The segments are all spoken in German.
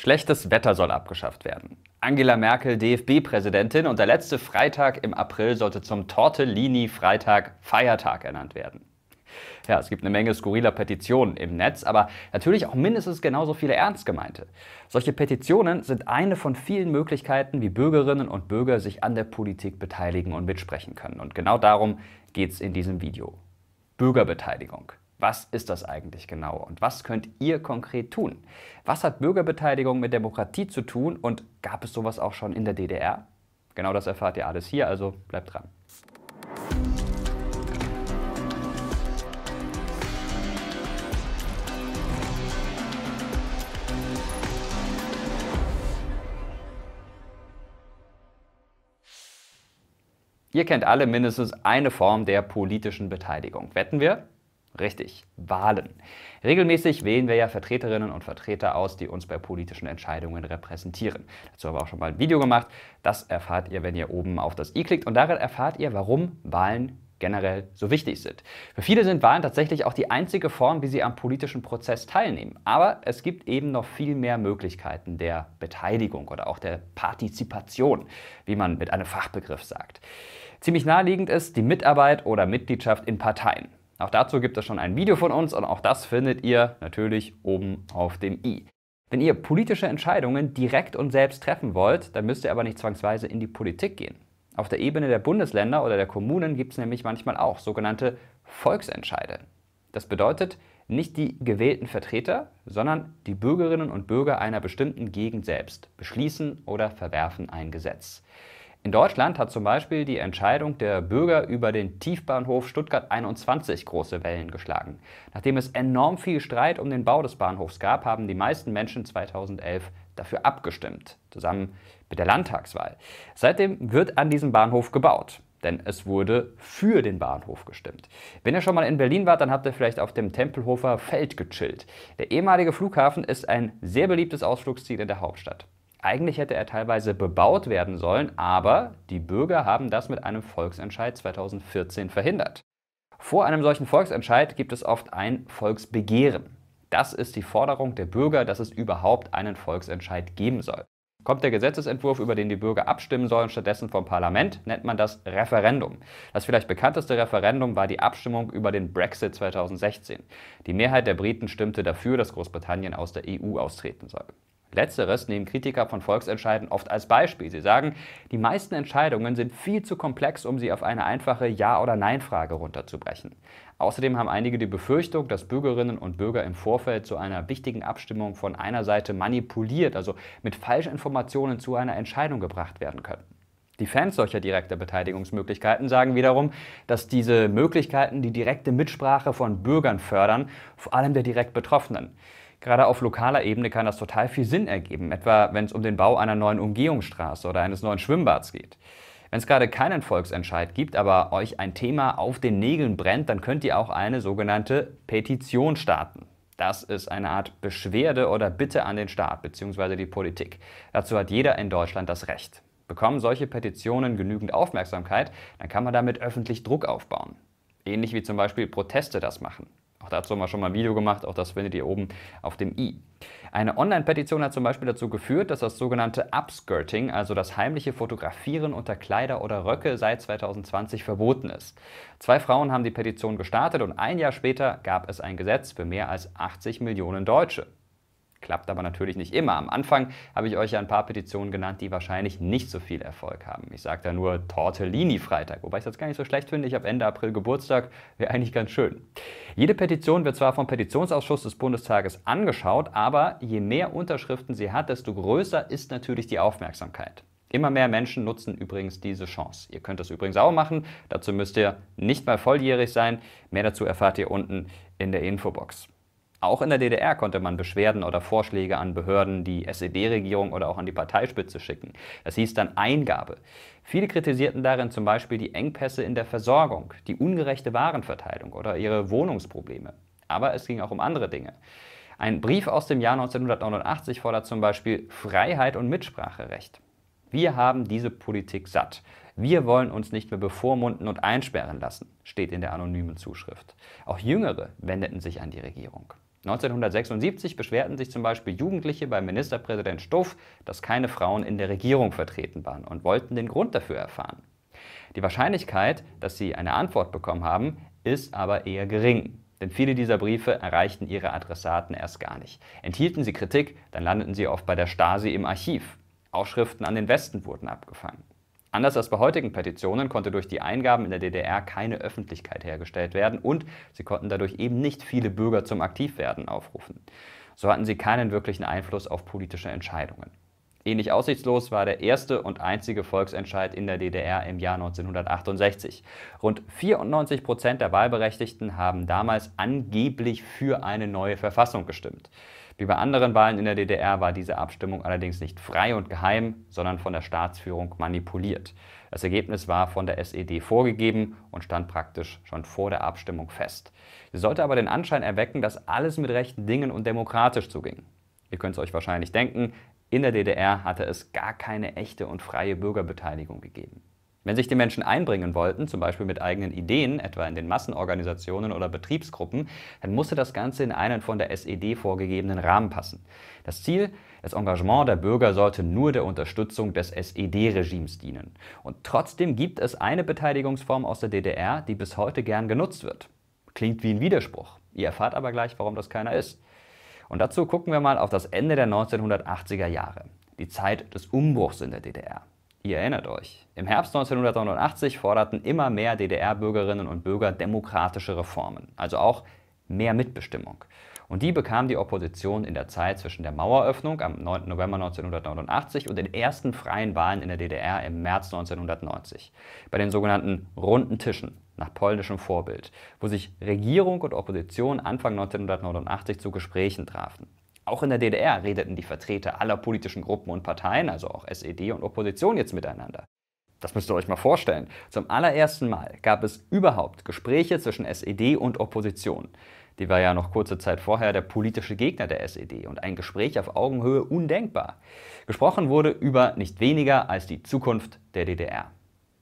Schlechtes Wetter soll abgeschafft werden. Angela Merkel, DFB-Präsidentin, und der letzte Freitag im April sollte zum Tortellini-Freitag Feiertag ernannt werden. Ja, es gibt eine Menge skurriler Petitionen im Netz, aber natürlich auch mindestens genauso viele Ernstgemeinte. Solche Petitionen sind eine von vielen Möglichkeiten, wie Bürgerinnen und Bürger sich an der Politik beteiligen und mitsprechen können. Und genau darum geht es in diesem Video. Bürgerbeteiligung. Was ist das eigentlich genau und was könnt ihr konkret tun? Was hat Bürgerbeteiligung mit Demokratie zu tun und gab es sowas auch schon in der DDR? Genau das erfahrt ihr alles hier, also bleibt dran. Ihr kennt alle mindestens eine Form der politischen Beteiligung. Wetten wir? Richtig, Wahlen. Regelmäßig wählen wir ja Vertreterinnen und Vertreter aus, die uns bei politischen Entscheidungen repräsentieren. Dazu haben wir auch schon mal ein Video gemacht. Das erfahrt ihr, wenn ihr oben auf das i klickt und darin erfahrt ihr, warum Wahlen generell so wichtig sind. Für viele sind Wahlen tatsächlich auch die einzige Form, wie sie am politischen Prozess teilnehmen. Aber es gibt eben noch viel mehr Möglichkeiten der Beteiligung oder auch der Partizipation, wie man mit einem Fachbegriff sagt. Ziemlich naheliegend ist die Mitarbeit oder Mitgliedschaft in Parteien. Auch dazu gibt es schon ein Video von uns und auch das findet ihr natürlich oben auf dem i. Wenn ihr politische Entscheidungen direkt und selbst treffen wollt, dann müsst ihr aber nicht zwangsweise in die Politik gehen. Auf der Ebene der Bundesländer oder der Kommunen gibt es nämlich manchmal auch sogenannte Volksentscheide. Das bedeutet, nicht die gewählten Vertreter, sondern die Bürgerinnen und Bürger einer bestimmten Gegend selbst beschließen oder verwerfen ein Gesetz. In Deutschland hat zum Beispiel die Entscheidung der Bürger über den Tiefbahnhof Stuttgart 21 große Wellen geschlagen. Nachdem es enorm viel Streit um den Bau des Bahnhofs gab, haben die meisten Menschen 2011 dafür abgestimmt, zusammen mit der Landtagswahl. Seitdem wird an diesem Bahnhof gebaut denn es wurde für den Bahnhof gestimmt. Wenn ihr schon mal in Berlin wart, dann habt ihr vielleicht auf dem Tempelhofer Feld gechillt. Der ehemalige Flughafen ist ein sehr beliebtes Ausflugsziel in der Hauptstadt. Eigentlich hätte er teilweise bebaut werden sollen, aber die Bürger haben das mit einem Volksentscheid 2014 verhindert. Vor einem solchen Volksentscheid gibt es oft ein Volksbegehren. Das ist die Forderung der Bürger, dass es überhaupt einen Volksentscheid geben soll. Kommt der Gesetzentwurf, über den die Bürger abstimmen sollen, stattdessen vom Parlament, nennt man das Referendum. Das vielleicht bekannteste Referendum war die Abstimmung über den Brexit 2016. Die Mehrheit der Briten stimmte dafür, dass Großbritannien aus der EU austreten soll. Letzteres nehmen Kritiker von Volksentscheiden oft als Beispiel. Sie sagen, die meisten Entscheidungen sind viel zu komplex, um sie auf eine einfache Ja- oder Nein-Frage runterzubrechen. Außerdem haben einige die Befürchtung, dass Bürgerinnen und Bürger im Vorfeld zu einer wichtigen Abstimmung von einer Seite manipuliert, also mit Falschinformationen zu einer Entscheidung gebracht werden könnten. Die Fans solcher direkter Beteiligungsmöglichkeiten sagen wiederum, dass diese Möglichkeiten die direkte Mitsprache von Bürgern fördern, vor allem der direkt Betroffenen. Gerade auf lokaler Ebene kann das total viel Sinn ergeben, etwa wenn es um den Bau einer neuen Umgehungsstraße oder eines neuen Schwimmbads geht. Wenn es gerade keinen Volksentscheid gibt, aber euch ein Thema auf den Nägeln brennt, dann könnt ihr auch eine sogenannte Petition starten. Das ist eine Art Beschwerde oder Bitte an den Staat bzw. die Politik. Dazu hat jeder in Deutschland das Recht. Bekommen solche Petitionen genügend Aufmerksamkeit, dann kann man damit öffentlich Druck aufbauen. Ähnlich wie zum Beispiel Proteste das machen. Auch dazu haben wir schon mal ein Video gemacht, auch das findet ihr oben auf dem i. Eine Online-Petition hat zum Beispiel dazu geführt, dass das sogenannte Upskirting, also das heimliche Fotografieren unter Kleider oder Röcke, seit 2020 verboten ist. Zwei Frauen haben die Petition gestartet und ein Jahr später gab es ein Gesetz für mehr als 80 Millionen Deutsche. Klappt aber natürlich nicht immer. Am Anfang habe ich euch ja ein paar Petitionen genannt, die wahrscheinlich nicht so viel Erfolg haben. Ich sage da nur Tortellini-Freitag, wobei ich das gar nicht so schlecht finde. Ich habe Ende April Geburtstag, wäre eigentlich ganz schön. Jede Petition wird zwar vom Petitionsausschuss des Bundestages angeschaut, aber je mehr Unterschriften sie hat, desto größer ist natürlich die Aufmerksamkeit. Immer mehr Menschen nutzen übrigens diese Chance. Ihr könnt das übrigens auch machen. Dazu müsst ihr nicht mal volljährig sein. Mehr dazu erfahrt ihr unten in der Infobox. Auch in der DDR konnte man Beschwerden oder Vorschläge an Behörden, die SED-Regierung oder auch an die Parteispitze schicken. Das hieß dann Eingabe. Viele kritisierten darin zum Beispiel die Engpässe in der Versorgung, die ungerechte Warenverteilung oder ihre Wohnungsprobleme. Aber es ging auch um andere Dinge. Ein Brief aus dem Jahr 1989 fordert zum Beispiel Freiheit und Mitspracherecht. Wir haben diese Politik satt. Wir wollen uns nicht mehr bevormunden und einsperren lassen, steht in der anonymen Zuschrift. Auch Jüngere wendeten sich an die Regierung. 1976 beschwerten sich zum Beispiel Jugendliche beim Ministerpräsident Stuff, dass keine Frauen in der Regierung vertreten waren und wollten den Grund dafür erfahren. Die Wahrscheinlichkeit, dass sie eine Antwort bekommen haben, ist aber eher gering. Denn viele dieser Briefe erreichten ihre Adressaten erst gar nicht. Enthielten sie Kritik, dann landeten sie oft bei der Stasi im Archiv. Ausschriften an den Westen wurden abgefangen. Anders als bei heutigen Petitionen konnte durch die Eingaben in der DDR keine Öffentlichkeit hergestellt werden und sie konnten dadurch eben nicht viele Bürger zum Aktivwerden aufrufen. So hatten sie keinen wirklichen Einfluss auf politische Entscheidungen. Ähnlich aussichtslos war der erste und einzige Volksentscheid in der DDR im Jahr 1968. Rund 94 Prozent der Wahlberechtigten haben damals angeblich für eine neue Verfassung gestimmt. Wie bei anderen Wahlen in der DDR war diese Abstimmung allerdings nicht frei und geheim, sondern von der Staatsführung manipuliert. Das Ergebnis war von der SED vorgegeben und stand praktisch schon vor der Abstimmung fest. Sie sollte aber den Anschein erwecken, dass alles mit rechten Dingen und demokratisch zuging. Ihr könnt es euch wahrscheinlich denken, in der DDR hatte es gar keine echte und freie Bürgerbeteiligung gegeben. Wenn sich die Menschen einbringen wollten, zum Beispiel mit eigenen Ideen, etwa in den Massenorganisationen oder Betriebsgruppen, dann musste das Ganze in einen von der SED vorgegebenen Rahmen passen. Das Ziel, das Engagement der Bürger sollte nur der Unterstützung des SED-Regimes dienen. Und trotzdem gibt es eine Beteiligungsform aus der DDR, die bis heute gern genutzt wird. Klingt wie ein Widerspruch. Ihr erfahrt aber gleich, warum das keiner ist. Und dazu gucken wir mal auf das Ende der 1980er Jahre, die Zeit des Umbruchs in der DDR. Ihr erinnert euch, im Herbst 1989 forderten immer mehr DDR-Bürgerinnen und Bürger demokratische Reformen, also auch mehr Mitbestimmung. Und die bekam die Opposition in der Zeit zwischen der Maueröffnung am 9. November 1989 und den ersten freien Wahlen in der DDR im März 1990, bei den sogenannten runden Tischen nach polnischem Vorbild, wo sich Regierung und Opposition Anfang 1989 zu Gesprächen trafen. Auch in der DDR redeten die Vertreter aller politischen Gruppen und Parteien, also auch SED und Opposition, jetzt miteinander. Das müsst ihr euch mal vorstellen. Zum allerersten Mal gab es überhaupt Gespräche zwischen SED und Opposition. Die war ja noch kurze Zeit vorher der politische Gegner der SED und ein Gespräch auf Augenhöhe undenkbar. Gesprochen wurde über nicht weniger als die Zukunft der DDR.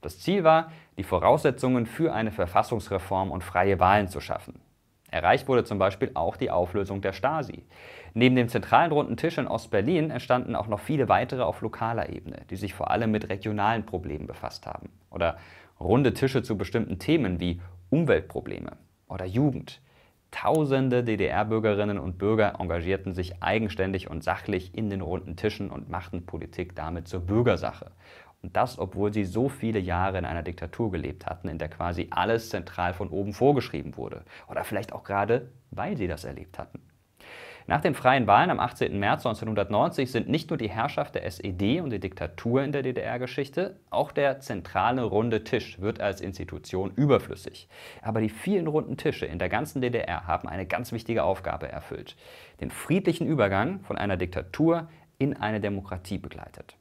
Das Ziel war, die Voraussetzungen für eine Verfassungsreform und freie Wahlen zu schaffen. Erreicht wurde zum Beispiel auch die Auflösung der Stasi. Neben dem zentralen runden Tisch in Ostberlin entstanden auch noch viele weitere auf lokaler Ebene, die sich vor allem mit regionalen Problemen befasst haben. Oder runde Tische zu bestimmten Themen wie Umweltprobleme oder Jugend. Tausende DDR-Bürgerinnen und Bürger engagierten sich eigenständig und sachlich in den runden Tischen und machten Politik damit zur Bürgersache und das, obwohl sie so viele Jahre in einer Diktatur gelebt hatten, in der quasi alles zentral von oben vorgeschrieben wurde. Oder vielleicht auch gerade, weil sie das erlebt hatten. Nach den freien Wahlen am 18. März 1990 sind nicht nur die Herrschaft der SED und die Diktatur in der DDR-Geschichte, auch der zentrale runde Tisch wird als Institution überflüssig. Aber die vielen runden Tische in der ganzen DDR haben eine ganz wichtige Aufgabe erfüllt, den friedlichen Übergang von einer Diktatur in eine Demokratie begleitet.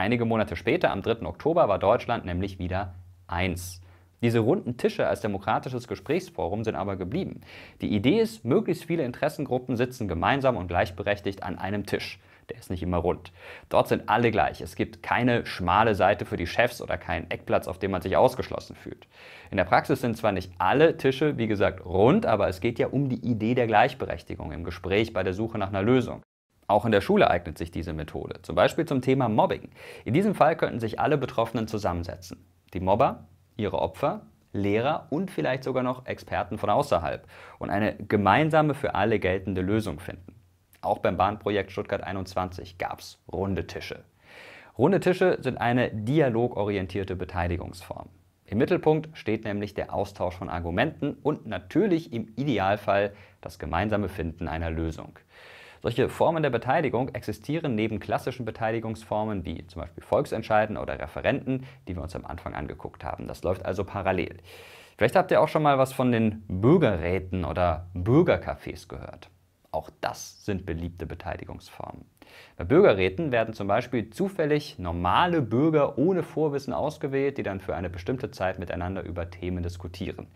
Einige Monate später, am 3. Oktober, war Deutschland nämlich wieder eins. Diese runden Tische als demokratisches Gesprächsforum sind aber geblieben. Die Idee ist, möglichst viele Interessengruppen sitzen gemeinsam und gleichberechtigt an einem Tisch. Der ist nicht immer rund. Dort sind alle gleich. Es gibt keine schmale Seite für die Chefs oder keinen Eckplatz, auf dem man sich ausgeschlossen fühlt. In der Praxis sind zwar nicht alle Tische, wie gesagt, rund, aber es geht ja um die Idee der Gleichberechtigung im Gespräch bei der Suche nach einer Lösung. Auch in der Schule eignet sich diese Methode, zum Beispiel zum Thema Mobbing. In diesem Fall könnten sich alle Betroffenen zusammensetzen. Die Mobber, ihre Opfer, Lehrer und vielleicht sogar noch Experten von außerhalb und eine gemeinsame für alle geltende Lösung finden. Auch beim Bahnprojekt Stuttgart 21 gab es runde Tische. Runde Tische sind eine dialogorientierte Beteiligungsform. Im Mittelpunkt steht nämlich der Austausch von Argumenten und natürlich im Idealfall das gemeinsame Finden einer Lösung. Solche Formen der Beteiligung existieren neben klassischen Beteiligungsformen wie zum Beispiel Volksentscheiden oder Referenten, die wir uns am Anfang angeguckt haben. Das läuft also parallel. Vielleicht habt ihr auch schon mal was von den Bürgerräten oder Bürgercafés gehört. Auch das sind beliebte Beteiligungsformen. Bei Bürgerräten werden zum Beispiel zufällig normale Bürger ohne Vorwissen ausgewählt, die dann für eine bestimmte Zeit miteinander über Themen diskutieren.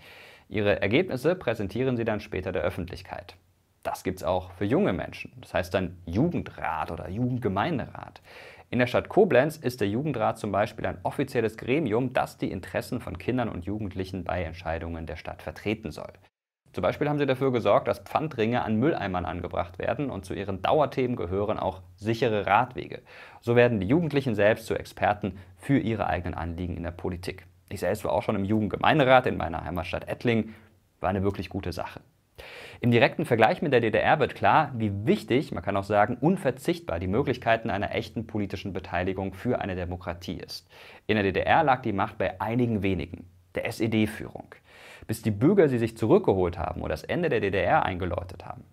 Ihre Ergebnisse präsentieren sie dann später der Öffentlichkeit. Das gibt es auch für junge Menschen. Das heißt dann Jugendrat oder Jugendgemeinderat. In der Stadt Koblenz ist der Jugendrat zum Beispiel ein offizielles Gremium, das die Interessen von Kindern und Jugendlichen bei Entscheidungen der Stadt vertreten soll. Zum Beispiel haben sie dafür gesorgt, dass Pfandringe an Mülleimern angebracht werden und zu ihren Dauerthemen gehören auch sichere Radwege. So werden die Jugendlichen selbst zu Experten für ihre eigenen Anliegen in der Politik. Ich selbst war auch schon im Jugendgemeinderat in meiner Heimatstadt Ettling. War eine wirklich gute Sache. Im direkten Vergleich mit der DDR wird klar, wie wichtig, man kann auch sagen unverzichtbar, die Möglichkeiten einer echten politischen Beteiligung für eine Demokratie ist. In der DDR lag die Macht bei einigen wenigen, der SED-Führung, bis die Bürger sie sich zurückgeholt haben oder das Ende der DDR eingeläutet haben.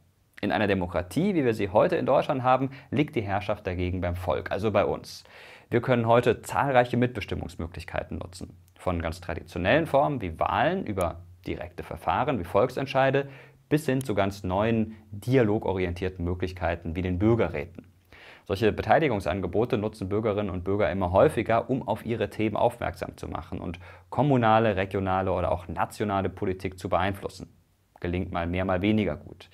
In einer Demokratie, wie wir sie heute in Deutschland haben, liegt die Herrschaft dagegen beim Volk, also bei uns. Wir können heute zahlreiche Mitbestimmungsmöglichkeiten nutzen. Von ganz traditionellen Formen wie Wahlen über direkte Verfahren wie Volksentscheide bis hin zu ganz neuen dialogorientierten Möglichkeiten wie den Bürgerräten. Solche Beteiligungsangebote nutzen Bürgerinnen und Bürger immer häufiger, um auf ihre Themen aufmerksam zu machen und kommunale, regionale oder auch nationale Politik zu beeinflussen. Gelingt mal mehr, mal weniger gut.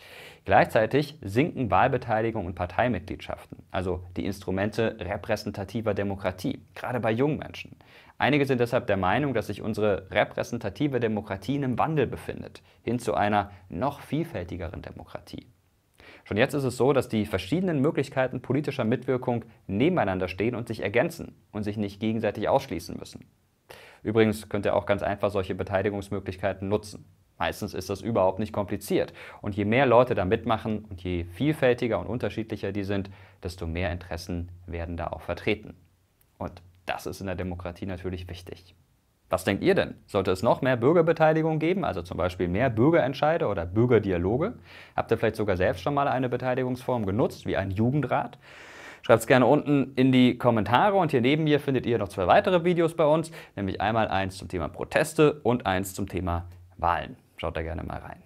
Gleichzeitig sinken Wahlbeteiligung und Parteimitgliedschaften, also die Instrumente repräsentativer Demokratie, gerade bei jungen Menschen. Einige sind deshalb der Meinung, dass sich unsere repräsentative Demokratie in einem Wandel befindet, hin zu einer noch vielfältigeren Demokratie. Schon jetzt ist es so, dass die verschiedenen Möglichkeiten politischer Mitwirkung nebeneinander stehen und sich ergänzen und sich nicht gegenseitig ausschließen müssen. Übrigens könnt ihr auch ganz einfach solche Beteiligungsmöglichkeiten nutzen. Meistens ist das überhaupt nicht kompliziert. Und je mehr Leute da mitmachen und je vielfältiger und unterschiedlicher die sind, desto mehr Interessen werden da auch vertreten. Und das ist in der Demokratie natürlich wichtig. Was denkt ihr denn? Sollte es noch mehr Bürgerbeteiligung geben, also zum Beispiel mehr Bürgerentscheide oder Bürgerdialoge? Habt ihr vielleicht sogar selbst schon mal eine Beteiligungsform genutzt, wie ein Jugendrat? Schreibt es gerne unten in die Kommentare und hier neben mir findet ihr noch zwei weitere Videos bei uns, nämlich einmal eins zum Thema Proteste und eins zum Thema Wahlen. Schaut da gerne mal rein.